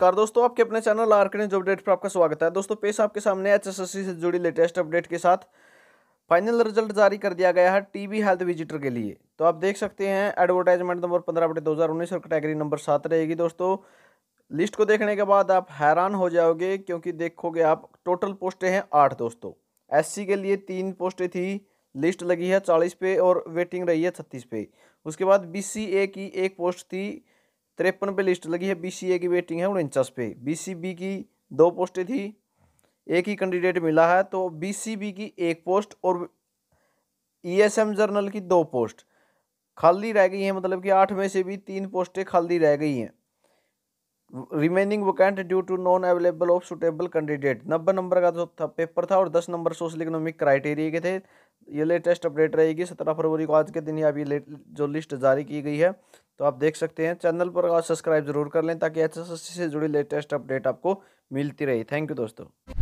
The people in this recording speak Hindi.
नमस्कार दोस्तों आपके अपने चैनल आर्कने जॉब अपडेट पर आपका स्वागत है दोस्तों पेश आपके सामने एचएसएससी से जुड़ी लेटेस्ट अपडेट के साथ फाइनल रिजल्ट जारी कर दिया गया है टीबी हेल्थ विजिटर के लिए तो आप देख सकते हैं एडवर्टाइजमेंट नंबर पंद्रह बटे दो और कैटेगरी नंबर सात रहेगी दोस्तों लिस्ट को देखने के बाद आप हैरान हो जाओगे क्योंकि देखोगे आप टोटल पोस्टें हैं आठ दोस्तों एस के लिए तीन पोस्टें थी लिस्ट लगी है चालीस पे और वेटिंग रही है छत्तीस पे उसके बाद बी की एक पोस्ट थी तिरपन पे लिस्ट लगी है बीसीए की वेटिंग है उनचास पे बीसीबी की दो पोस्टें थी एक ही कैंडिडेट मिला है तो बीसीबी की एक पोस्ट और ईएसएम e जर्नल की दो पोस्ट खाली रह गई हैं मतलब कि आठ में से भी तीन पोस्टें खाली रह गई हैं remaining vacant due to non available of suitable candidate नब्बे नंबर का जो तो था पेपर था और दस नंबर सोशल इकोनॉमिक क्राइटेरिया के थे ये लेटेस्ट अपडेट रहेगी सत्रह फरवरी को आज के दिन ही अभी जो लिस्ट जारी की गई है तो आप देख सकते हैं चैनल पर सब्सक्राइब जरूर कर लें ताकि एस से जुड़ी लेटेस्ट अपडेट आपको मिलती रहे थैंक यू दोस्तों